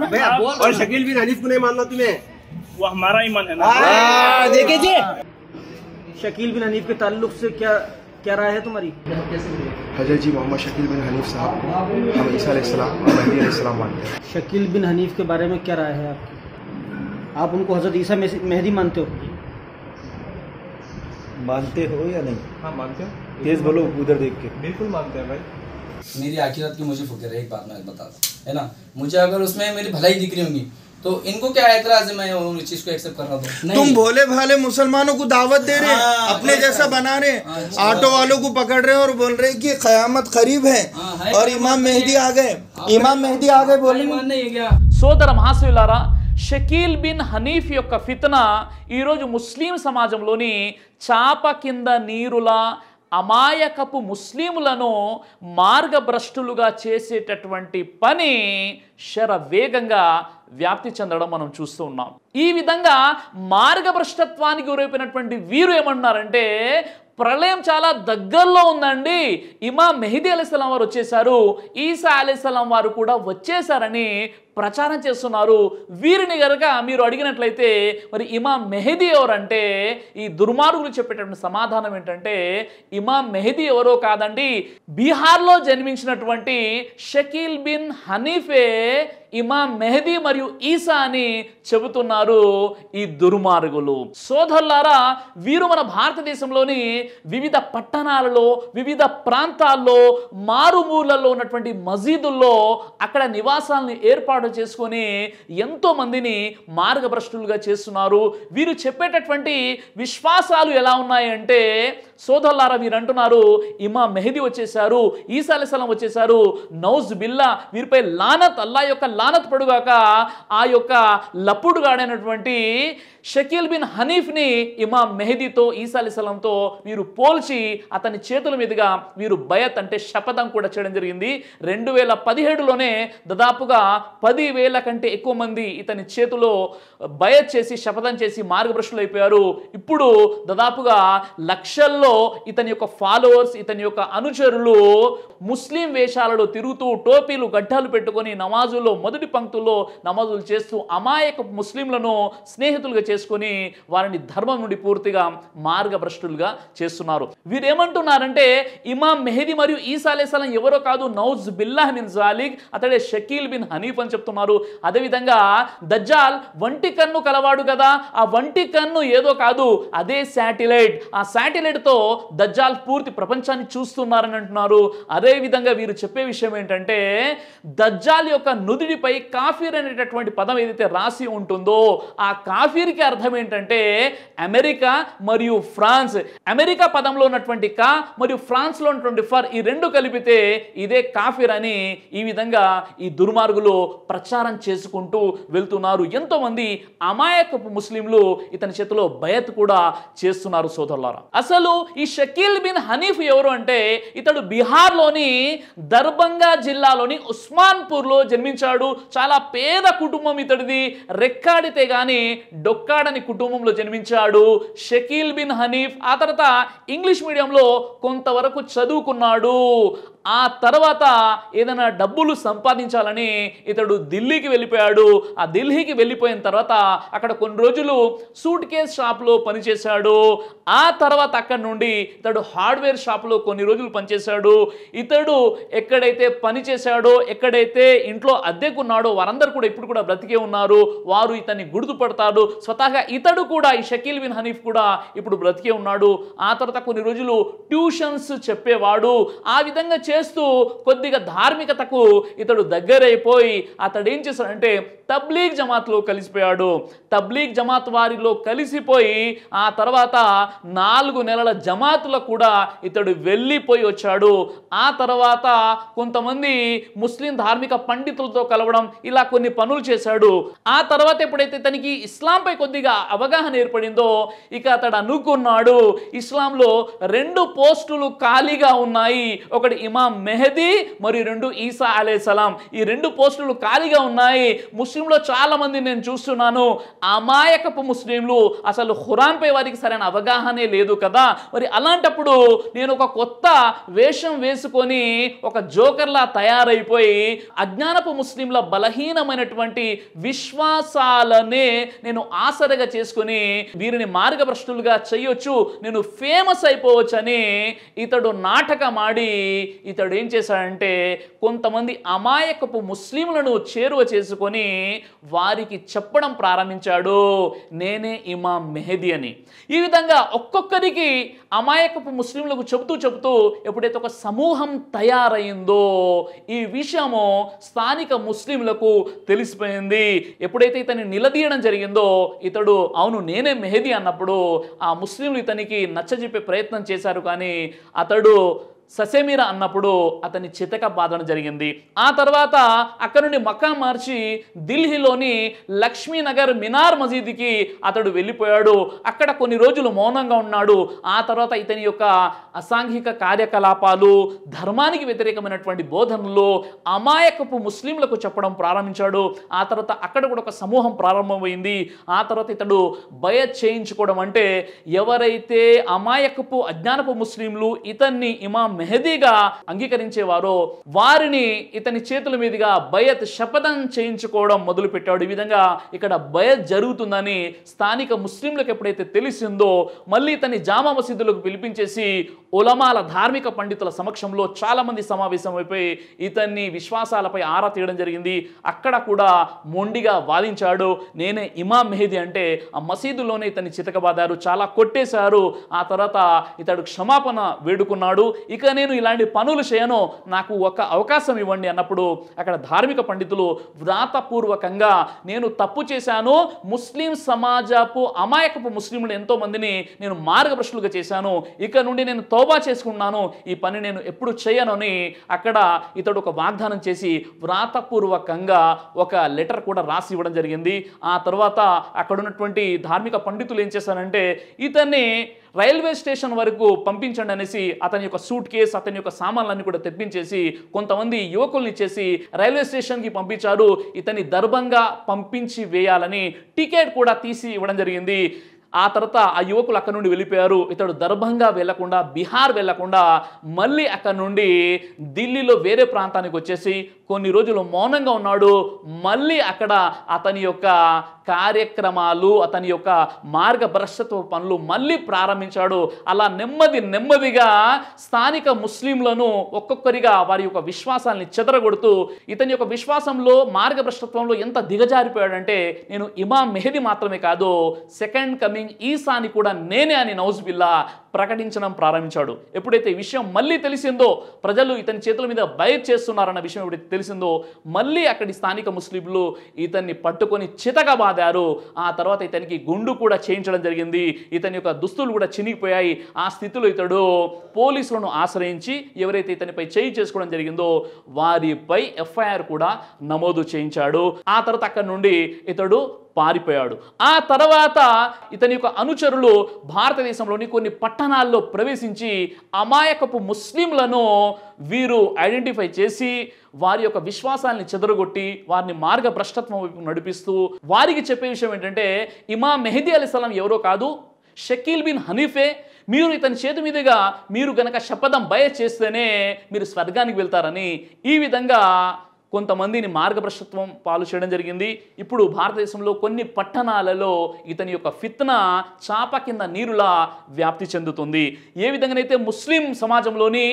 तो और शकील बिन हनीफ को नहीं मानना तुम्हें वो हमारा ईमान है ना हाँ, हाँ, देखे जी शकील बिन हनीफ के ताल्लुक से क्या क्या राय है तुम्हारी हजरत जी मोहम्मद शकील बिन हनीफ साहब हम ईसा शकील बिन हनीफ के बारे में क्या राय है आपकी आप उनको हजरत ईसा मेहदी मानते हो मानते हो या नहीं हाँ मानते हो तेज बोलो उधर देख के बिल्कुल मानते हैं भाई मेरी आखिरत की मुझे फिक्र है एक बात मैं बता दूँ है ना मुझे अगर उसमें मेरी भलाई दिख रही होंगी तो इनको क्या ऐतराज है मैं उन चीज को एक्सेप्ट कर रहा हूँ तुम भोले भाले मुसलमानों को दावत दे रहे हाँ, अपने जैसा बना रहे हाँ, ऑटो वालों को पकड़ रहे हैं और बोल रहे कि खयामत करीब है हाँ, और इमाम मेहदी आ गए हाँ, इमाम मेहदी आ गए बोले సోదర మహాశివులారా షకీల్ బిన్ హనీఫ్ యొక్క ఫితన फितना मुस्लिम సమాజంలోని चाप కింద నీరులా అమాయకపు ముస్లింలను మార్గభ్రష్టులుగా చేసేటటువంటి పని శర వేగంగా వ్యాప్తి చెందడం మనం చూస్తూ ఉన్నాం ఈ విధంగా మార్గభ్రష్టత్వానికి గురైపోయినటువంటి వీరు ఏమంటున్నారంటే ప్రళయం చాలా దగ్గరలో ఉందండి ఇమా మెహిదీ అలీస్లాం వారు వచ్చేసారు ఈసా అలీస్లాం వారు కూడా వచ్చేశారని ప్రచారం చేస్తున్నారు వీరిని కనుక మీరు అడిగినట్లయితే మరి ఇమాం మెహదీ ఎవరంటే ఈ దుర్మార్గులు చెప్పేటటువంటి సమాధానం ఏంటంటే ఇమాం మెహదీ ఎవరో కాదండి బీహార్లో జన్మించినటువంటి షకీల్ బిన్ హనీఫే ఇమాం మెహదీ మరియు ఈసా అని చెబుతున్నారు ఈ దుర్మార్గులు సోదరులారా వీరు మన భారతదేశంలోని వివిధ పట్టణాలలో వివిధ ప్రాంతాల్లో మారుమూలల్లో ఉన్నటువంటి మసీదుల్లో అక్కడ నివాసాలను ఏర్పాటు ఏర్పాటు చేసుకొని మందిని మార్గభ్రష్టులుగా చేస్తున్నారు వీరు చెప్పేటటువంటి విశ్వాసాలు ఎలా ఉన్నాయంటే సోదరులారా వీరు అంటున్నారు ఇమా మెహదీ వచ్చేశారు ఈసాలిసలం వచ్చేశారు నౌజ్ బిల్లా వీరిపై లానత్ అల్లా యొక్క లానత్ పడుగాక ఆ యొక్క లప్పుడుగాడైనటువంటి షకీల్ బిన్ హనీఫ్ని ఇమాం మెహదీతో ఈసా అలీస్లాంతో వీరు పోల్చి అతని చేతుల మీదుగా వీరు బయత్ అంటే శపథం కూడా చేయడం జరిగింది రెండు వేల పదిహేడులోనే దాదాపుగా పదివేల కంటే ఎక్కువ మంది ఇతని చేతిలో బయత్ చేసి శపథం చేసి మార్గభ్రష్టులు అయిపోయారు ఇప్పుడు దాదాపుగా లక్షల్లో ఇతని యొక్క ఫాలోవర్స్ ఇతని యొక్క అనుచరులు ముస్లిం వేషాలలో తిరుగుతూ టోపీలు గడ్డాలు పెట్టుకొని నమాజుల్లో మొదటి పంక్తుల్లో నమాజులు చేస్తూ అమాయక ముస్లింలను స్నేహితులుగా చేసుకుని వారిని ధర్మం నుండి పూర్తిగా మార్గభ్రష్టులుగా చేస్తున్నారు వీరేమంటున్నారంటే ఇమాం మెహదీ మరియు సలం ఎవరో కాదు నౌజ్ బిల్లాహ్ బిన్ జాలిక్ అతడే షకీల్ బిన్ హనీఫ్ అని చెప్తున్నారు అదేవిధంగా దజ్జాల్ వంటి కన్ను కలవాడు కదా ఆ వంటి కన్ను ఏదో కాదు అదే శాటిలైట్ ఆ శాటిలైట్తో దజ్జాల్ పూర్తి ప్రపంచాన్ని చూస్తున్నారని అంటున్నారు అదేవిధంగా వీరు చెప్పే విషయం ఏంటంటే దజ్జాల్ యొక్క నుదుడిపై కాఫీర్ అనేటటువంటి పదం ఏదైతే రాసి ఉంటుందో ఆ కాఫీర్కి అర్థం ఏంటంటే అమెరికా మరియు ఫ్రాన్స్ అమెరికా పదంలో ఉన్నటువంటి కా మరియు ఫ్రాన్స్లో ఉన్నటువంటి ఫర్ ఈ రెండు కలిపితే ఇదే కాఫిర్ అని ఈ విధంగా ఈ దుర్మార్గులు ప్రచారం చేసుకుంటూ వెళ్తున్నారు ఎంతోమంది అమాయకపు ముస్లింలు ఇతని చేతిలో బయత్ కూడా చేస్తున్నారు సోదరులారా అసలు ఈ షకీల్ బిన్ హనీఫ్ ఎవరు అంటే ఇతడు బీహార్లోని దర్భంగా జిల్లాలోని ఉస్మాన్పూర్లో జన్మించాడు చాలా పేద కుటుంబం ఇతడిది రెక్కాడితే కానీ డొక్క అని కుటుంబంలో జన్మించాడు షకీల్ బిన్ హనీఫ్ ఆ తర్వాత ఇంగ్లీష్ మీడియంలో కొంతవరకు చదువుకున్నాడు ఆ తర్వాత ఏదైనా డబ్బులు సంపాదించాలని ఇతడు ఢిల్లీకి వెళ్ళిపోయాడు ఆ ఢిల్లీకి వెళ్ళిపోయిన తర్వాత అక్కడ కొన్ని రోజులు సూట్ కేస్ షాప్లో పనిచేశాడు ఆ తర్వాత అక్కడ నుండి ఇతడు హార్డ్వేర్ షాప్లో కొన్ని రోజులు పనిచేశాడు ఇతడు ఎక్కడైతే పనిచేశాడో ఎక్కడైతే ఇంట్లో అద్దెకున్నాడో వారందరూ కూడా ఇప్పుడు కూడా బ్రతికే ఉన్నారు వారు ఇతన్ని గుర్తుపడతాడు స్వతహాగా ఇతడు కూడా ఈ షకీల్ బిన్ హనీఫ్ కూడా ఇప్పుడు బ్రతికే ఉన్నాడు ఆ తర్వాత కొన్ని రోజులు ట్యూషన్స్ చెప్పేవాడు ఆ విధంగా చేస్తూ కొద్దిగా ధార్మికతకు ఇతడు దగ్గరైపోయి అతడు ఏం చేశాడంటే తబ్లీగ్ జమాత్లో కలిసిపోయాడు తబ్లీగ్ జమాత్ వారిలో కలిసిపోయి ఆ తర్వాత నాలుగు నెలల జమాతులో కూడా ఇతడు వెళ్ళిపోయి వచ్చాడు ఆ తర్వాత కొంతమంది ముస్లిం ధార్మిక పండితులతో కలవడం ఇలా కొన్ని పనులు చేశాడు ఆ తర్వాత ఎప్పుడైతే ఇతనికి ఇస్లాంపై కొద్దిగా అవగాహన ఏర్పడిందో ఇక అతడు అనుకున్నాడు ఇస్లాంలో రెండు పోస్టులు ఖాళీగా ఉన్నాయి ఒకటి ఇమా ఇమాం మెహదీ మరి రెండు ఈసా సలాం ఈ రెండు పోస్టులు ఖాళీగా ఉన్నాయి ముస్లింలో చాలామంది నేను చూస్తున్నాను అమాయకపు ముస్లింలు అసలు హురాన్పై వారికి సరైన అవగాహనే లేదు కదా మరి అలాంటప్పుడు నేను ఒక కొత్త వేషం వేసుకొని ఒక జోకర్లా తయారైపోయి అజ్ఞానపు ముస్లింల బలహీనమైనటువంటి విశ్వాసాలనే నేను ఆసరగా చేసుకుని వీరిని మార్గభ్రష్టులుగా చేయొచ్చు నేను ఫేమస్ అయిపోవచ్చని ఇతడు నాటకమాడి ఈ ఇతడు ఏం చేశాడంటే కొంతమంది అమాయకపు ముస్లింలను చేరువ చేసుకొని వారికి చెప్పడం ప్రారంభించాడు నేనే ఇమా మెహదీ అని ఈ విధంగా ఒక్కొక్కరికి అమాయకపు ముస్లింలకు చెబుతూ చెబుతూ ఎప్పుడైతే ఒక సమూహం తయారైందో ఈ విషయము స్థానిక ముస్లింలకు తెలిసిపోయింది ఎప్పుడైతే ఇతన్ని నిలదీయడం జరిగిందో ఇతడు అవును నేనే మెహదీ అన్నప్పుడు ఆ ముస్లింలు ఇతనికి నచ్చజెప్పే ప్రయత్నం చేశారు కానీ అతడు ససేమీర అన్నప్పుడు అతని చితక బాధన జరిగింది ఆ తర్వాత అక్కడ నుండి మక్కా మార్చి దిల్లీలోని లక్ష్మీనగర్ మినార్ మజీద్కి అతడు వెళ్ళిపోయాడు అక్కడ కొన్ని రోజులు మౌనంగా ఉన్నాడు ఆ తర్వాత ఇతని యొక్క అసాంఘిక కార్యకలాపాలు ధర్మానికి వ్యతిరేకమైనటువంటి బోధనలు అమాయకపు ముస్లింలకు చెప్పడం ప్రారంభించాడు ఆ తర్వాత అక్కడ కూడా ఒక సమూహం ప్రారంభమైంది ఆ తర్వాత ఇతడు భయ చేయించుకోవడం అంటే ఎవరైతే అమాయకపు అజ్ఞానపు ముస్లింలు ఇతన్ని ఇమాం మెహదీగా అంగీకరించేవారో వారిని ఇతని చేతుల మీదుగా బయత్ శపథం చేయించుకోవడం పెట్టాడు ఈ విధంగా ఇక్కడ బయత్ జరుగుతుందని స్థానిక ముస్లింలకు ఎప్పుడైతే తెలిసిందో మళ్ళీ ఇతని జామా మసీదులకు పిలిపించేసి ఉలమాల ధార్మిక పండితుల సమక్షంలో చాలా మంది సమావేశమైపోయి ఇతన్ని విశ్వాసాలపై ఆరా తీయడం జరిగింది అక్కడ కూడా మొండిగా వాదించాడు నేనే ఇమాం మెహదీ అంటే ఆ మసీదులోనే ఇతన్ని చితకబాదారు చాలా కొట్టేశారు ఆ తర్వాత ఇతడు క్షమాపణ వేడుకున్నాడు ఇక నేను ఇలాంటి పనులు చేయను నాకు ఒక అవకాశం ఇవ్వండి అన్నప్పుడు అక్కడ ధార్మిక పండితులు వ్రాతపూర్వకంగా నేను తప్పు చేశాను ముస్లిం సమాజపు అమాయకపు ముస్లింలు ఎంతోమందిని నేను మార్గభ్రష్టులుగా చేశాను ఇక నుండి నేను తోబా చేసుకున్నాను ఈ పని నేను ఎప్పుడు చేయను అని అక్కడ ఇతడు ఒక వాగ్దానం చేసి వ్రాతపూర్వకంగా ఒక లెటర్ కూడా రాసి ఇవ్వడం జరిగింది ఆ తర్వాత అక్కడ ఉన్నటువంటి ధార్మిక పండితులు ఏం చేశారంటే ఇతన్ని రైల్వే స్టేషన్ వరకు పంపించండి అనేసి అతని యొక్క సూట్ కేస్ అతని యొక్క సామాన్లన్నీ కూడా తెప్పించేసి కొంతమంది యువకుల్ని చేసి రైల్వే స్టేషన్కి పంపించారు ఇతని దర్భంగా పంపించి వేయాలని టికెట్ కూడా తీసి ఇవ్వడం జరిగింది ఆ తర్వాత ఆ యువకులు అక్కడ నుండి వెళ్ళిపోయారు ఇతడు దర్భంగా వెళ్లకుండా బీహార్ వెళ్లకుండా మళ్ళీ అక్కడ నుండి ఢిల్లీలో వేరే ప్రాంతానికి వచ్చేసి కొన్ని రోజులు మౌనంగా ఉన్నాడు మళ్ళీ అక్కడ అతని యొక్క కార్యక్రమాలు అతని యొక్క మార్గభ్రష్టత్వ పనులు మళ్ళీ ప్రారంభించాడు అలా నెమ్మది నెమ్మదిగా స్థానిక ముస్లింలను ఒక్కొక్కరిగా వారి యొక్క విశ్వాసాన్ని చెదరగొడుతూ ఇతని యొక్క విశ్వాసంలో మార్గభ్రష్టత్వంలో ఎంత దిగజారిపోయాడంటే నేను ఇమా మెహది మాత్రమే కాదు సెకండ్ కమింగ్ సింగ్ ఈసాని కూడా నేనే అని నౌజ్ బిల్లా ప్రకటించడం ప్రారంభించాడు ఎప్పుడైతే ఈ విషయం మళ్ళీ తెలిసిందో ప్రజలు ఇతని చేతుల మీద బయట చేస్తున్నారన్న విషయం ఎప్పుడైతే తెలిసిందో మళ్ళీ అక్కడి స్థానిక ముస్లింలు ఇతన్ని పట్టుకొని చితగా బాదారు ఆ తర్వాత ఇతనికి గుండు కూడా చేయించడం జరిగింది ఇతని యొక్క దుస్తులు కూడా చినిగిపోయాయి ఆ స్థితిలో ఇతడు పోలీసులను ఆశ్రయించి ఎవరైతే ఇతనిపై చేయి చేసుకోవడం జరిగిందో వారిపై ఎఫ్ఐఆర్ కూడా నమోదు చేయించాడు ఆ తర్వాత అక్కడ నుండి ఇతడు పారిపోయాడు ఆ తర్వాత ఇతని యొక్క అనుచరులు భారతదేశంలోని కొన్ని పట్టణాల్లో ప్రవేశించి అమాయకపు ముస్లింలను వీరు ఐడెంటిఫై చేసి వారి యొక్క విశ్వాసాన్ని చెదరగొట్టి వారిని భ్రష్టత్వం వైపు నడిపిస్తూ వారికి చెప్పే విషయం ఏంటంటే ఇమా మెహదీ అలీసలాం ఎవరో కాదు షకీల్ బిన్ హనీఫే మీరు ఇతని చేతి మీదుగా మీరు గనక శపథం బయ చేస్తేనే మీరు స్వర్గానికి వెళ్తారని ఈ విధంగా కొంతమందిని మార్గభ్రష్టత్వం పాలు చేయడం జరిగింది ఇప్పుడు భారతదేశంలో కొన్ని పట్టణాలలో ఇతని యొక్క ఫిత్న చాప కింద నీరులా వ్యాప్తి చెందుతుంది ఏ విధంగానైతే ముస్లిం సమాజంలోని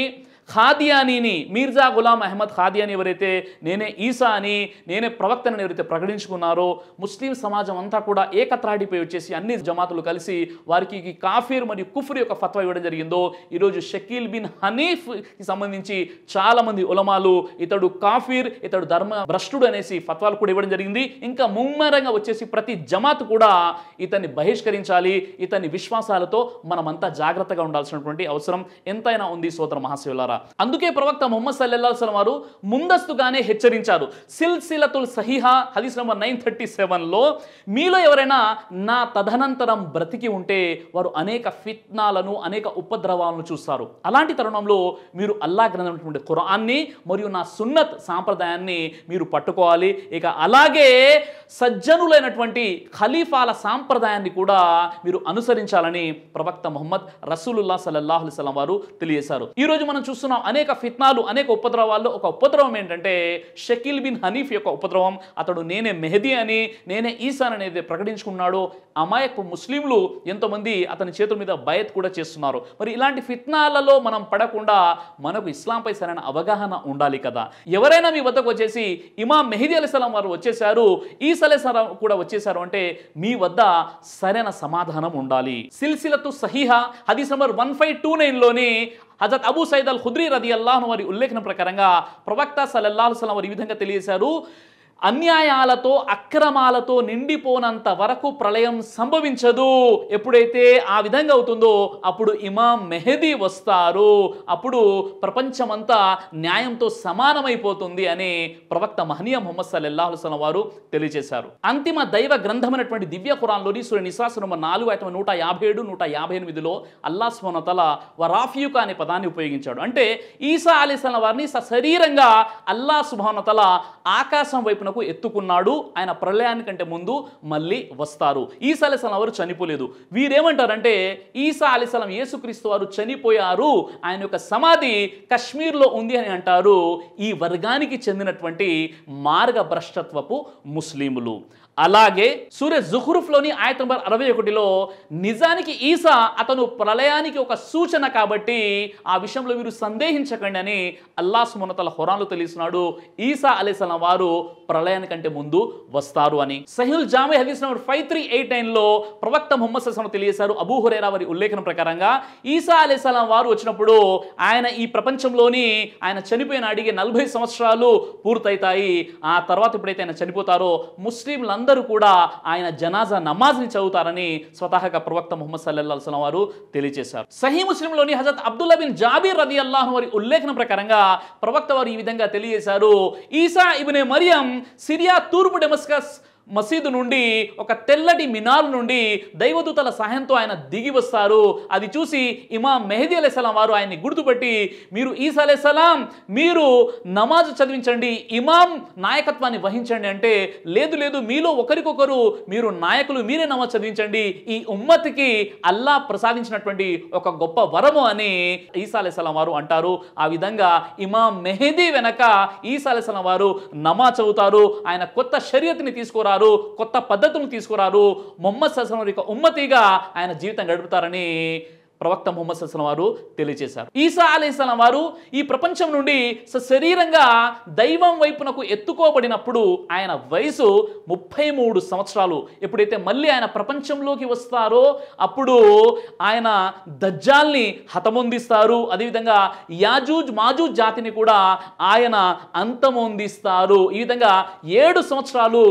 ఖాదియానీని మీర్జా గులాం అహ్మద్ ఖాదియాని ఎవరైతే నేనే ఈసా అని నేనే ప్రవక్తను ఎవరైతే ప్రకటించుకున్నారో ముస్లిం సమాజం అంతా కూడా ఏకత్రాడిపోయి వచ్చేసి అన్ని జమాతులు కలిసి వారికి ఈ కాఫీర్ మరియు కుఫ్రి యొక్క ఫత్వ ఇవ్వడం జరిగిందో ఈరోజు షకీల్ బిన్ హనీఫ్కి సంబంధించి చాలామంది ఉలమాలు ఇతడు కాఫీర్ ఇతడు ధర్మ భ్రష్టుడు అనేసి ఫత్వాలు కూడా ఇవ్వడం జరిగింది ఇంకా ముమ్మరంగా వచ్చేసి ప్రతి జమాత్ కూడా ఇతన్ని బహిష్కరించాలి ఇతని విశ్వాసాలతో మనమంతా జాగ్రత్తగా ఉండాల్సినటువంటి అవసరం ఎంతైనా ఉంది సోదర మహాశివులారా ద్వారా అందుకే ప్రవక్త మొహమ్మద్ సల్లల్లా సలం వారు ముందస్తుగానే హెచ్చరించారు సిల్సిలతుల్ సహిహా హదీస్ నంబర్ నైన్ థర్టీ సెవెన్లో మీలో ఎవరైనా నా తదనంతరం బ్రతికి ఉంటే వారు అనేక ఫిత్నాలను అనేక ఉపద్రవాలను చూస్తారు అలాంటి తరుణంలో మీరు అల్లా గ్రంథమైనటువంటి కురాన్ని మరియు నా సున్నత్ సాంప్రదాయాన్ని మీరు పట్టుకోవాలి ఇక అలాగే సజ్జనులైనటువంటి ఖలీఫాల సాంప్రదాయాన్ని కూడా మీరు అనుసరించాలని ప్రవక్త మొహమ్మద్ రసూలుల్లా సలల్లాహుల్ సలం వారు తెలియజేశారు ఈరోజు మనం చూస్తున్నాం చూస్తున్నాం అనేక ఫిత్నాలు అనేక ఉపద్రవాల్లో ఒక ఉపద్రవం ఏంటంటే షకీల్ బిన్ హనీఫ్ యొక్క ఉపద్రవం అతడు నేనే మెహదీ అని నేనే ఈసాన్ అనేది ప్రకటించుకున్నాడు అమాయకు ముస్లింలు ఎంతోమంది అతని చేతుల మీద బయత్ కూడా చేస్తున్నారు మరి ఇలాంటి ఫిత్నాలలో మనం పడకుండా మనకు ఇస్లాంపై సరైన అవగాహన ఉండాలి కదా ఎవరైనా మీ వద్దకు వచ్చేసి ఇమా మెహదీ అలీస్లాం వారు వచ్చేసారు ఈసా అలీస్లాం కూడా వచ్చేసారు అంటే మీ వద్ద సరైన సమాధానం ఉండాలి సిల్సిలతు సహీహా హదీస్ నంబర్ వన్ ఫైవ్ టూ నైన్లోని హజరత్ అబూ సైద్ అల్ ఖుద్రీ రది అల్లాహ్ వారి ఉల్లేఖన ప్రకారంగా ప్రవక్త సలల్లాహుస్లం వారు వారి విధంగా తెలియజేశారు అన్యాయాలతో అక్రమాలతో నిండిపోనంత వరకు ప్రళయం సంభవించదు ఎప్పుడైతే ఆ విధంగా అవుతుందో అప్పుడు ఇమాం మెహదీ వస్తారు అప్పుడు ప్రపంచమంతా న్యాయంతో సమానమైపోతుంది అని ప్రవక్త మహనీయ మొహమ్మద్ సల్లెల్లాహుసలం వారు తెలియజేశారు అంతిమ దైవ గ్రంథమైనటువంటి దివ్య ఖురాన్లోని సూర్య నంబర్ నాలుగు ఐటమ్ నూట యాభై ఏడు నూట యాభై ఎనిమిదిలో అల్లా స్మోనతల వరాఫ్యుక అనే పదాన్ని ఉపయోగించాడు అంటే ఈసా అలీసలం వారిని సశరీరంగా అల్లా సుభానతల ఆకాశం వైపున పైనకు ఎత్తుకున్నాడు ఆయన ప్రళయానికంటే ముందు మళ్ళీ వస్తారు ఈసా అలిసలం వారు చనిపోలేదు వీరేమంటారంటే ఈసా అలిసలం యేసుక్రీస్తు వారు చనిపోయారు ఆయన యొక్క సమాధి కశ్మీర్లో ఉంది అని అంటారు ఈ వర్గానికి చెందినటువంటి మార్గభ్రష్టత్వపు ముస్లింలు అలాగే సూర్య లోని ఆయత నంబర్ అరవై ఒకటిలో నిజానికి ఈసా అతను ప్రళయానికి ఒక సూచన కాబట్టి ఆ విషయంలో వీరు సందేహించకండి అని అల్లా సుమనతల హురాన్లు తెలిసినాడు ఈసా అలీసలం వారు ప్రళయానికంటే ముందు వస్తారు అని సహిల్ జామే హదీస్ number five three eight nine లో ప్రవక్త ముహమ్మద్ సల్సలం తెలియజేశారు అబూ హురేరా వారి ఉల్లేఖనం ప్రకారంగా ఈసా అలీసలం వారు వచ్చినప్పుడు ఆయన ఈ ప్రపంచంలోని ఆయన చనిపోయిన అడిగే నలభై సంవత్సరాలు పూర్తయితాయి ఆ తర్వాత ఎప్పుడైతే ఆయన చనిపోతారో ముస్లింలందరూ అందరూ కూడా ఆయన జనాజా నమాజ్ని చదువుతారని స్వతహాగా ప్రవక్త ముహమ్మద్ సల్లల్లా అల్సలం వారు తెలియజేశారు సహీ ముస్లింలోని హజరత్ అబ్దుల్లా బిన్ జాబీర్ రది అల్లాహ్ వారి ఉల్లేఖన ప్రకారంగా ప్రవక్త వారు ఈ విధంగా తెలియజేశారు ఈసా ఇబినే మరియం సిరియా తూర్పు డెమస్కస్ మసీదు నుండి ఒక తెల్లటి మినార్ నుండి దైవదూతల సహాయంతో ఆయన దిగి వస్తారు అది చూసి ఇమా మెహదీ సలాం వారు ఆయన్ని గుర్తుపెట్టి మీరు ఈసా సలాం మీరు నమాజ్ చదివించండి ఇమాం నాయకత్వాన్ని వహించండి అంటే లేదు లేదు మీలో ఒకరికొకరు మీరు నాయకులు మీరే నమాజ్ చదివించండి ఈ ఉమ్మతికి అల్లా ప్రసాదించినటువంటి ఒక గొప్ప వరము అని ఈసా సలాం వారు అంటారు ఆ విధంగా ఇమాం మెహదీ వెనక ఈసా సలాం వారు నమాజ్ చదువుతారు ఆయన కొత్త షరియత్ని తీసుకురా తీసుకురారు కొత్త పద్ధతులను తీసుకురారు మొహమ్మద్ సల్సలం యొక్క ఉమ్మతిగా ఆయన జీవితం గడుపుతారని ప్రవక్త ముహమ్మద్ సస్లం వారు తెలియజేశారు ఈసా అలీస్లాం వారు ఈ ప్రపంచం నుండి సశరీరంగా దైవం వైపునకు ఎత్తుకోబడినప్పుడు ఆయన వయసు ముప్పై మూడు సంవత్సరాలు ఎప్పుడైతే మళ్ళీ ఆయన ప్రపంచంలోకి వస్తారో అప్పుడు ఆయన దజ్జాల్ని హతమొందిస్తారు అదేవిధంగా యాజూజ్ మాజూజ్ జాతిని కూడా ఆయన అంతమొందిస్తారు ఈ విధంగా ఏడు సంవత్సరాలు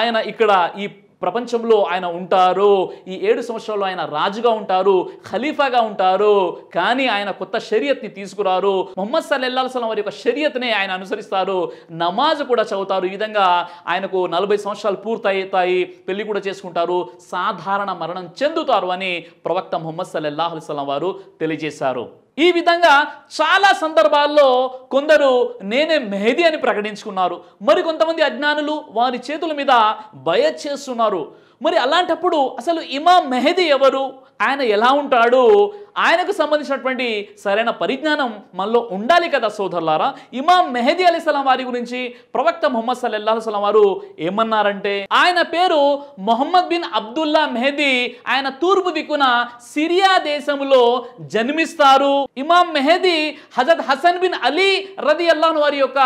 ఆయన ఇక్కడ ఈ ప్రపంచంలో ఆయన ఉంటారు ఈ ఏడు సంవత్సరాలు ఆయన రాజుగా ఉంటారు ఖలీఫాగా ఉంటారు కానీ ఆయన కొత్త షరియత్ని తీసుకురారు మొహమ్మద్ సల్లెల్లా సలం వారి యొక్క షరియత్నే ఆయన అనుసరిస్తారు నమాజ్ కూడా చదువుతారు ఈ విధంగా ఆయనకు నలభై సంవత్సరాలు పూర్తయితాయి పెళ్లి కూడా చేసుకుంటారు సాధారణ మరణం చెందుతారు అని ప్రవక్త మొహమ్మద్ సల్లెల్లాహుల్ వారు తెలియజేశారు ఈ విధంగా చాలా సందర్భాల్లో కొందరు నేనే మెహదీ అని ప్రకటించుకున్నారు మరి కొంతమంది అజ్ఞానులు వారి చేతుల మీద భయ చేస్తున్నారు మరి అలాంటప్పుడు అసలు ఇమా మెహదీ ఎవరు ఆయన ఎలా ఉంటాడు ఆయనకు సంబంధించినటువంటి సరైన పరిజ్ఞానం మనలో ఉండాలి కదా సోదరులారా ఇమాం మెహదీ అలీస్లాం వారి గురించి ప్రవక్త మొహమ్మద్ సల్లాహుస్లాం వారు ఏమన్నారంటే ఆయన పేరు మొహమ్మద్ బిన్ అబ్దుల్లా మెహదీ ఆయన తూర్పు దిక్కున సిరియా దేశంలో జన్మిస్తారు ఇమాం మెహదీ హజత్ హసన్ బిన్ అలీ రది అల్లాహ్ వారి యొక్క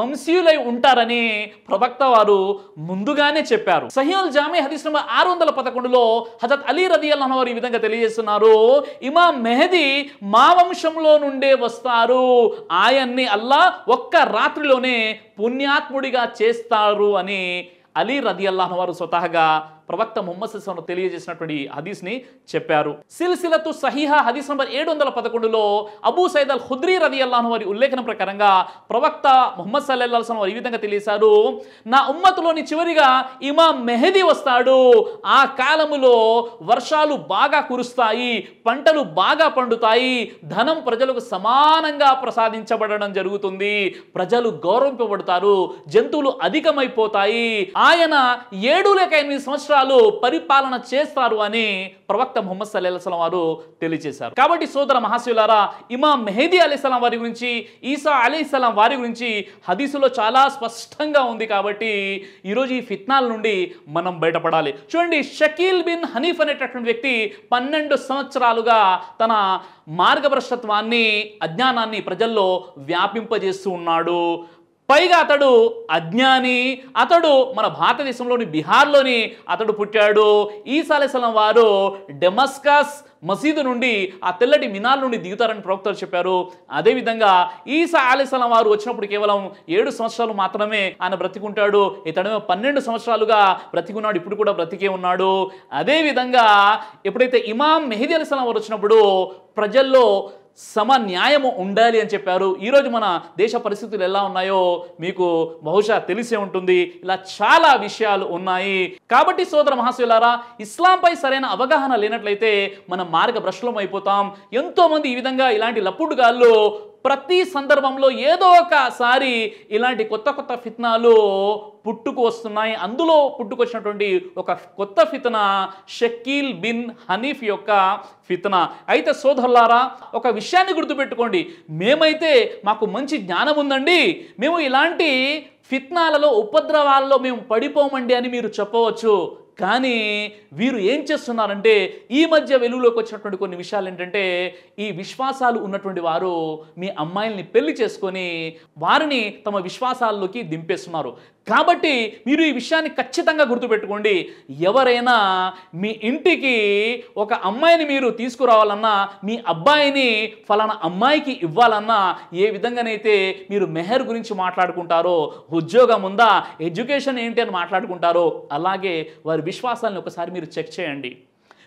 వంశీయులై ఉంటారని ప్రవక్త వారు ముందుగానే చెప్పారు సహియల్ జామీ హదీస్ నెంబర్ ఆరు వందల పదకొండులో హజత్ అలీ రది అల్లాను వారు ఈ విధంగా తెలియజేస్తున్నారు ఇమాం మెహదీ మా వంశంలో నుండే వస్తారు ఆయన్ని అల్లా ఒక్క రాత్రిలోనే పుణ్యాత్ముడిగా చేస్తారు అని అలీ అల్లాహ్ వారు స్వతహగా ప్రవక్త మొహమ్మద్ సుస్లాం తెలియజేసినటువంటి ని చెప్పారు సిల్సిలతో సహీహా హదీస్ నంబర్ ఏడు వందల పదకొండులో అబూ సైద్ అల్ హుద్రీ రది అల్లాహ్ వారి ఉల్లేఖన ప్రకారంగా ప్రవక్త ముహమ్మద్ సల్లల్లా వారు ఈ విధంగా తెలియజేశారు నా ఉమ్మతులోని చివరిగా ఇమా మెహదీ వస్తాడు ఆ కాలములో వర్షాలు బాగా కురుస్తాయి పంటలు బాగా పండుతాయి ధనం ప్రజలకు సమానంగా ప్రసాదించబడడం జరుగుతుంది ప్రజలు గౌరవింపబడతారు జంతువులు అధికమైపోతాయి ఆయన ఏడు లేక ఎనిమిది సంవత్సరాలు సంవత్సరాలు పరిపాలన చేస్తారు అని ప్రవక్త ముహమ్మద్ సల్లీ అల్లం వారు తెలియజేశారు కాబట్టి సోదర మహాశివులారా ఇమాం మెహదీ అలీస్లాం వారి గురించి ఈసా అలీస్లాం వారి గురించి హదీసులో చాలా స్పష్టంగా ఉంది కాబట్టి ఈరోజు ఈ ఫిత్నాల నుండి మనం బయటపడాలి చూడండి షకీల్ బిన్ హనీఫ్ అనేటటువంటి వ్యక్తి పన్నెండు సంవత్సరాలుగా తన మార్గభ్రష్టత్వాన్ని అజ్ఞానాన్ని ప్రజల్లో వ్యాపింపజేస్తూ ఉన్నాడు పైగా అతడు అజ్ఞాని అతడు మన భారతదేశంలోని బీహార్లోని అతడు పుట్టాడు ఈసా అలైస్లాం వారు డెమస్కస్ మసీదు నుండి ఆ తెల్లటి మినార్ నుండి దిగుతారని ప్రవక్తలు చెప్పారు అదేవిధంగా ఈసా ఆలయసలం వారు వచ్చినప్పుడు కేవలం ఏడు సంవత్సరాలు మాత్రమే ఆయన బ్రతికుంటాడు ఇతడు పన్నెండు సంవత్సరాలుగా బ్రతికున్నాడు ఇప్పుడు కూడా బ్రతికే ఉన్నాడు అదేవిధంగా ఎప్పుడైతే ఇమాం మెహదీ అలీస్లాం వారు వచ్చినప్పుడు ప్రజల్లో సమన్యాయము ఉండాలి అని చెప్పారు ఈరోజు మన దేశ పరిస్థితులు ఎలా ఉన్నాయో మీకు బహుశా తెలిసే ఉంటుంది ఇలా చాలా విషయాలు ఉన్నాయి కాబట్టి సోదర మహాశివులారా ఇస్లాంపై సరైన అవగాహన లేనట్లయితే మనం మార్గ భ్రష్లం అయిపోతాం ఎంతోమంది ఈ విధంగా ఇలాంటి లప్పుడుగాల్లో ప్రతి సందర్భంలో ఏదో ఒకసారి ఇలాంటి కొత్త కొత్త ఫిత్నాలు పుట్టుకు వస్తున్నాయి అందులో పుట్టుకొచ్చినటువంటి ఒక కొత్త ఫితన షకీల్ బిన్ హనీఫ్ యొక్క ఫితన అయితే సోదరులారా ఒక విషయాన్ని గుర్తుపెట్టుకోండి మేమైతే మాకు మంచి జ్ఞానం ఉందండి మేము ఇలాంటి ఫిత్నాలలో ఉపద్రవాలలో మేము పడిపోమండి అని మీరు చెప్పవచ్చు కానీ వీరు ఏం చేస్తున్నారంటే ఈ మధ్య వెలుగులోకి వచ్చినటువంటి కొన్ని విషయాలు ఏంటంటే ఈ విశ్వాసాలు ఉన్నటువంటి వారు మీ అమ్మాయిల్ని పెళ్లి చేసుకొని వారిని తమ విశ్వాసాల్లోకి దింపేస్తున్నారు కాబట్టి మీరు ఈ విషయాన్ని ఖచ్చితంగా గుర్తుపెట్టుకోండి ఎవరైనా మీ ఇంటికి ఒక అమ్మాయిని మీరు తీసుకురావాలన్నా మీ అబ్బాయిని ఫలానా అమ్మాయికి ఇవ్వాలన్నా ఏ విధంగానైతే మీరు మెహర్ గురించి మాట్లాడుకుంటారో ఉద్యోగం ఉందా ఎడ్యుకేషన్ ఏంటి అని మాట్లాడుకుంటారో అలాగే వారి విశ్వాసాలను ఒకసారి మీరు చెక్ చేయండి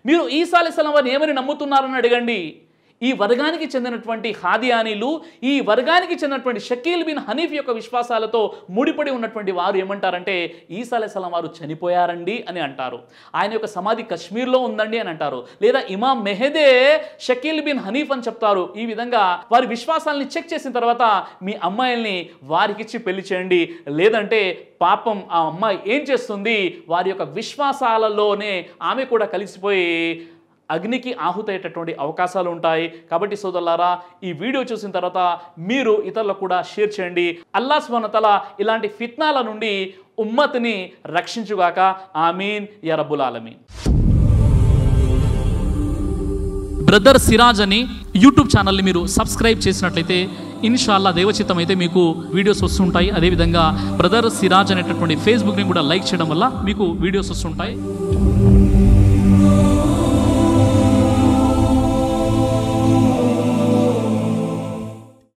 మీరు ఈ సాలిసలం వారిని ఏమని నమ్ముతున్నారని అడగండి ఈ వర్గానికి చెందినటువంటి హాదియానీలు ఈ వర్గానికి చెందినటువంటి షకీల్ బిన్ హనీఫ్ యొక్క విశ్వాసాలతో ముడిపడి ఉన్నటువంటి వారు ఏమంటారంటే ఈసా అలైస్లాం వారు చనిపోయారండి అని అంటారు ఆయన యొక్క సమాధి కశ్మీర్లో ఉందండి అని అంటారు లేదా ఇమామ్ మెహదే షకీల్ బిన్ హనీఫ్ అని చెప్తారు ఈ విధంగా వారి విశ్వాసాలని చెక్ చేసిన తర్వాత మీ అమ్మాయిల్ని వారికిచ్చి పెళ్లి చేయండి లేదంటే పాపం ఆ అమ్మాయి ఏం చేస్తుంది వారి యొక్క విశ్వాసాలలోనే ఆమె కూడా కలిసిపోయి అగ్నికి ఆహుతయ్యేటటువంటి అవకాశాలు ఉంటాయి కాబట్టి సోదరులారా ఈ వీడియో చూసిన తర్వాత మీరు ఇతరులకు కూడా షేర్ చేయండి అల్లా తల ఇలాంటి ఫిత్నాల నుండి ఉమ్మత్ని రక్షించుగాక ఆమీన్ యరబుల్ ఆలమీన్ బ్రదర్ సిరాజ్ అని యూట్యూబ్ ఛానల్ని మీరు సబ్స్క్రైబ్ చేసినట్లయితే ఇన్షాల్లా దేవచిత్తం అయితే మీకు వీడియోస్ వస్తుంటాయి అదేవిధంగా బ్రదర్ సిరాజ్ అనేటటువంటి ఫేస్బుక్ని కూడా లైక్ చేయడం వల్ల మీకు వీడియోస్ వస్తుంటాయి